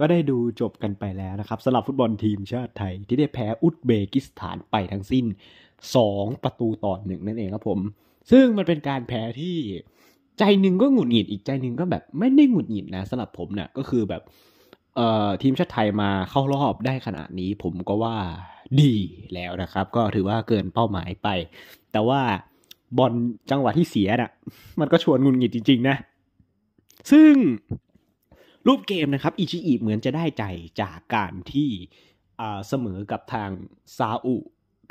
ก็ได้ดูจบกันไปแล้วนะครับสำหรับฟุตบอลทีมชาติไทย ที่ได้แพ้อุซเบกิสถานไปทั้งสิ้น2ประตูต่อหนึ่งนั่นเองครับผม ซึ่งมันเป็นการแพ้ที่ใจหนึ่งก็หงุดหงิดอีกใจหนึ่งก็แบบไม่ได้หงุดหงิดนะสำหรับผมเนี่ยก็คือแบบ เอ่อทีมชาติไทยมาเข้ารอบได้ขนาดนี้ผมก็ว่าดีแล้วนะครับ ก็ถือว่าเกินเป้าหมายไป แต่ว่าบอลจังหวะที่เสียนะ่ะ มันก็ชวนหงุดหงิดจริง ๆ นะ ซึ่งรูปเกมนะครับอิชิอิเหมือนจะได้ใจจากการที่เสมอกับทางซาอุ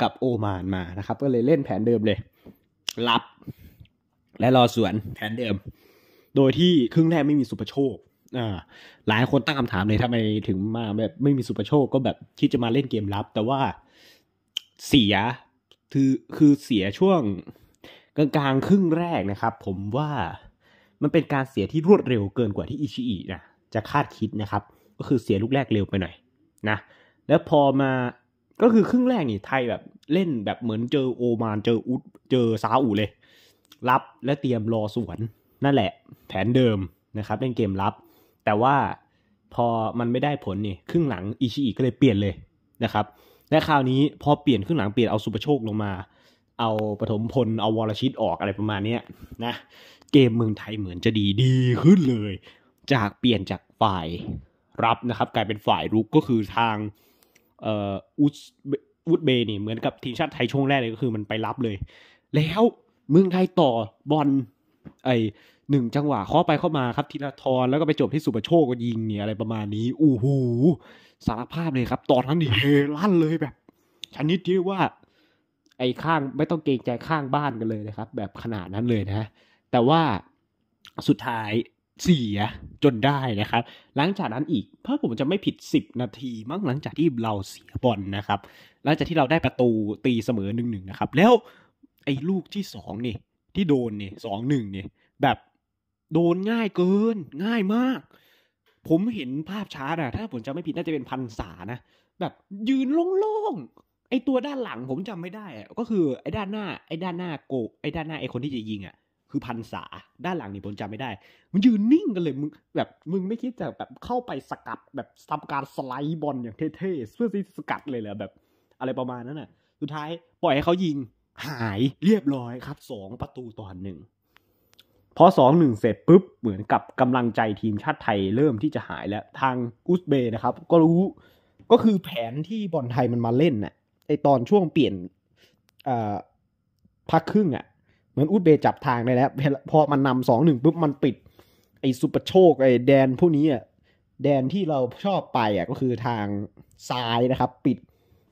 กับโอมานมานะครับ ก็เลยเล่นแผนเดิมเลยรับ และรอสวนแผนเดิม โดยที่ครึ่งแรกไม่มีสุปโชคหลายคนตั้งคำถามเลยทำไมถึงมาแบบไม่มีสุปโชค ก็แบบคิดจะมาเล่นเกมรับ แต่ว่าเสียคือคือเสียช่วงกลางงครึ่งแรกนะครับ ผมว่ามันเป็นการเสียที่รวดเร็วเกินกว่าที่อิชิอินะจะคาดคิดนะครับ ก็คือเสียลูกแรกเร็วไปหน่อยนะ แล้วพอมาก็คือครึ่งแรกนี่ไทยแบบเล่นแบบเหมือนเจอโอมานเจออุดเจอซาอุเลย รับและเตรียมรอสวนนั่นแหละ แผนเดิมนะครับเล่นเกมรับ แต่ว่าพอมันไม่ได้ผลนี่ครึ่งหลังอิชิอิก็เลยเปลี่ยนเลยนะครับ และคราวนี้พอเปลี่ยนครึ่งหลังเปลี่ยนเอาสุปโชคลงมา เอาปฐมพลเอาวรชิตออกอะไรประมาณนี้นะ เกมเมืองไทยเหมือนจะดีดีขึ้นเลยจากเปลี่ยนจากฝ่ายรับนะครับ กลายเป็นฝ่ายรุกก็คือทางอุตอุดเบนี่ เหมือนกับทีมชาติไทยช่วงแรกเลยก็คือมันไปรับเลย แล้วเมืองไทยต่อบอลไอหนึ่งจังหวะเข้าไปเข้ามาครับทีละทอนแล้วก็ไปจบที่สุประโชคก็ยิงเนี่ยอะไรประมาณนี้ อู้หูสารภาพเลยครับตอนนั้นนี่เฮลั่นเลยแบบชนิดที่ว่า ไอ้ข้างไม่ต้องเกรงใจข้างบ้านกันเลยนะครับ แบบขนาดนั้นเลยนะแต่ว่าสุดท้ายเสียจนได้นะครับหลังจากนั้นอีกถ้าผมจะไม่ผิด 10 นาทีมั้งหลังจากที่เราเสียบอลนะครับ หลังจากที่เราได้ประตูตีเสมอหนึ่งหนึ่งนะครับ แล้วไอ้ลูกที่สองนี่ที่โดนเนี่ยสองหนึ่งเนี่ยแบบโดนง่ายเกินง่ายมาก ผมเห็นภาพช้านะถ้าผมจะไม่ผิดน่าจะเป็นพันษานะแบบยืนโล่งๆไอ้ตัวด้านหลังผมจำไม่ได้อะก็คือไอ้ด้านหน้าไอ้ด้านหน้าโก ไอ้ด้านหน้าไอ้คนที่จะยิงอะ่ะคือพันษา ด้านหลังนี่ผมจำไม่ได้ มันยืนนิ่งกันเลย มึงแบบมึงไม่คิดจะแบบเข้าไปสกัดแบบทำการสไลด์บอลอย่างเท่ๆเพื่อที่สกัดเลยเหรอแบบ อะไรประมาณนั้นน่ะ สุดท้ายปล่อยให้เขายิงหายเรียบร้อยครับ สองประตูตอนหนึ่งพอสองหนึ่งเสร็จปุ๊บเหมือนกับกำลังใจทีมชาติไทยเริ่มที่จะหายแล้ว ทางอุซเบย์นะครับ ก็รู้ก็คือแผนที่บอลไทยมันมาเล่นน่ะไอตอนช่วงเปลี่ยนอ่พักครึ่งอะ่ะมือนอุดเบจับทางได้แล้ว พอมันนำสองหนึ่งปุ๊บมันปิด ไอ้ซูเปอร์โชคไอ้แดนพวกนี้อ่ะแดนที่เราชอบไปอ่ะก็คือทางซ้ายนะครับ ปิด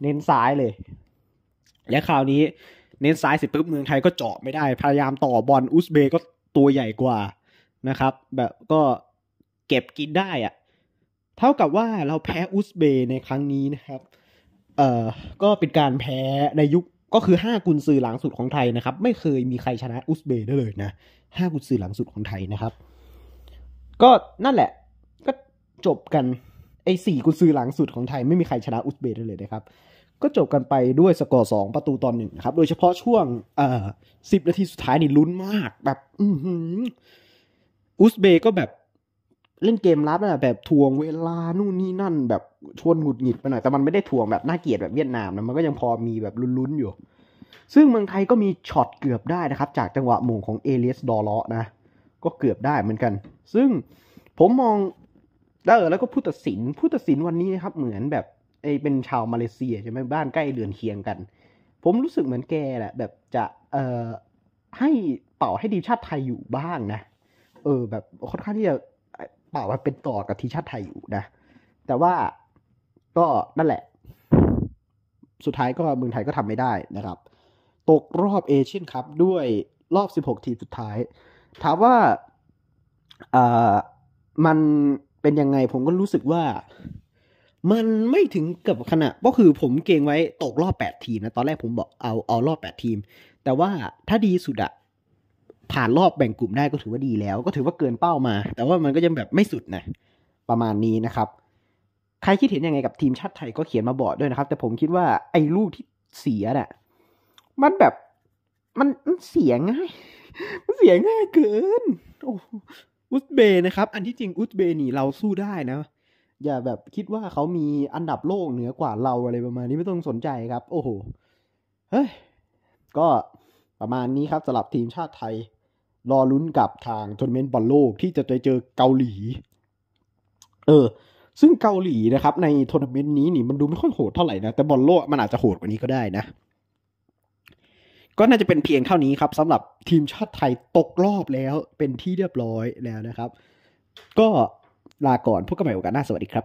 เน้นซ้ายเลย และคราวนี้เน้นซ้ายเสร็จปุ๊บเมืองไทยก็เจาะไม่ได้พยายามต่อบอลอุซเบก็ตัวใหญ่กว่านะครับ แบบก็เก็บกินได้อ่ะเท่ากับว่าเราแพ้อุซเบในครั้งนี้นะครับ เอ่อ ก็เป็นการแพ้ในยุคก็คือ 5กุนซือหลังสุดของไทยนะครับ ไม่เคยมีใครชนะอุซเบย์ได้เลยนะห้ากุนซือหลังสุดของไทยนะครับ ก็นั่นแหละ ก็จบกัน ไอ้สี่กุนซือหลังสุดของไทยไม่มีใครชนะอุซเบย์ได้เลยนะครับ ก็จบกันไปด้วยสกอร์สองประตูตอนหนึ่งนะครับ โดยเฉพาะช่วงเอ่อสิบนาทีสุดท้ายนี่ลุ้นมากแบบออุซเบย์ก็แบบเล่นเกมรับนะแบบทวงเวลานู่นนี่นั่นแบบ ชวนหงุดหงิดไปหน่อยแต่มันไม่ได้ทวงแบบน่าเกลียดแบบเวียดนามนะมันก็ยังพอมีแบบลุ้นๆอยู่ ซึ่งเมืองไทยก็มีช็อตเกือบได้นะครับ จากจังหวะหม่งของเอเลียส ดอเลาะนะก็เกือบได้เหมือนกัน ซึ่งผมมองเออแล้วก็ผู้ตัดสินผู้ตัดสินวันนี้นะครับเหมือนแบบไอเป็นชาวมาเลเซียใช่ไหมบ้านใกล้เดือนเคียงกัน ผมรู้สึกเหมือนแกแหละแบบจะเอ่อให้เป่าให้ดีชาติไทยอยู่บ้างนะ เออ แบบค่อนข้างที่จะปล่าว่าเป็นต่อกับทีมชาติไทยอยู่นะ แต่ว่าก็นั่นแหละ สุดท้ายก็เมืองไทยก็ทำไม่ได้นะครับ ตกรอบเอเชียนครับด้วยรอบ 16 ทีมสุดท้าย ถามว่าอ่ามันเป็นยังไงผมก็รู้สึกว่ามันไม่ถึงกับขนาดก็คือผมเก่งไว้ตกรอบ 8 ทีมนะ ตอนแรกผมบอกเอาเอารอบ 8 ทีม แต่ว่าถ้าดีสุดอะผ่านรอบแบ่งกลุ่มได้ก็ถือว่าดีแล้ว ก็ถือว่าเกินเป้ามา แต่ว่ามันก็ยังแบบไม่สุดนะ ประมาณนี้นะครับ ใครคิดเห็นยังไงกับทีมชาติไทยก็เขียนมาบอกด้วยนะครับ แต่ผมคิดว่าไอ้ลูกที่เสียน่ะมันแบบมันเสียง่ายมันเสียง่ายเกิน โออุซเบนะครับ อันที่จริงอุซเบนี่เราสู้ได้นะ อย่าแบบคิดว่าเขามีอันดับโลกเหนือกว่าเราอะไรประมาณนี้ไม่ต้องสนใจครับ โอ้โหเฮ้ยก็ประมาณนี้ครับสำหรับทีมชาติไทยรอลุ้นกับทางทัวร์นาเมนต์บอลโลก ที่จะไปเจอเกาหลี เออ ซึ่งเกาหลีนะครับ ในทัวร์นาเมนต์นี้นี่มันดูไม่ค่อยโหดเท่าไหร่นะแต่บอลโลกมันอาจจะโหดกว่านี้ก็ได้นะ ก็น่าจะเป็นเพียงเท่านี้ครับสำหรับทีมชาติไทยตกรอบแล้วเป็นที่เรียบร้อยแล้วนะครับ ก็ลาก่อนพบกันใหม่โอกาสหน้าสวัสดีครับ